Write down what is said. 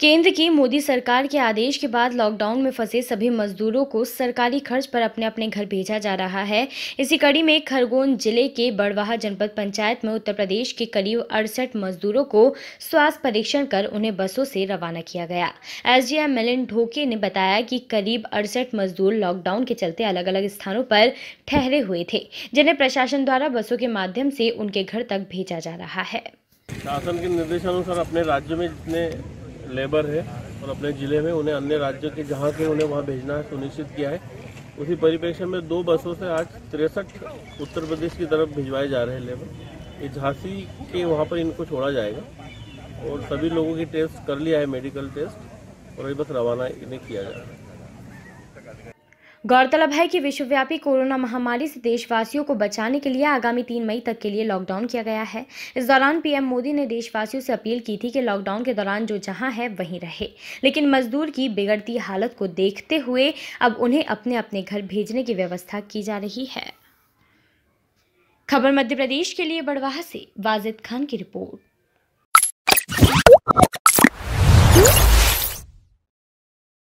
केंद्र की मोदी सरकार के आदेश के बाद लॉकडाउन में फंसे सभी मजदूरों को सरकारी खर्च पर अपने अपने घर भेजा जा रहा है इसी कड़ी में खरगोन जिले के बड़वाहा जनपद पंचायत में उत्तर प्रदेश के करीब अड़सठ मजदूरों को स्वास्थ्य परीक्षण कर उन्हें बसों से रवाना किया गया एसडीएम मिलिन ढोके ने बताया कि करीब अड़सठ मजदूर लॉकडाउन के चलते अलग अलग स्थानों पर ठहरे हुए थे जिन्हें प्रशासन द्वारा बसों के माध्यम से उनके घर तक भेजा जा रहा है शासन के निर्देशानुसार अपने राज्य में जितने लेबर है और अपने जिले में उन्हें अन्य राज्य के जहाँ के उन्हें वहाँ भेजना है सुनिश्चित किया है उसी परिप्रेक्ष्य में दो बसों से आज तिरसठ उत्तर प्रदेश की तरफ भिजवाए जा रहे हैं लेबर ये झांसी के वहाँ पर इनको छोड़ा जाएगा और सभी लोगों की टेस्ट कर लिया है मेडिकल टेस्ट और अभी बस रवाना इन्हें किया जा रहा है गौरतलब है कि विश्वव्यापी कोरोना महामारी से देशवासियों को बचाने के लिए आगामी तीन मई तक के लिए लॉकडाउन किया गया है इस दौरान पीएम मोदी ने देशवासियों से अपील की थी कि लॉकडाउन के दौरान जो जहां है वहीं रहे लेकिन मजदूर की बिगड़ती हालत को देखते हुए अब उन्हें अपने अपने घर भेजने की व्यवस्था की जा रही है खबर मध्य प्रदेश के लिए बड़वाह से वाजिद खान की रिपोर्ट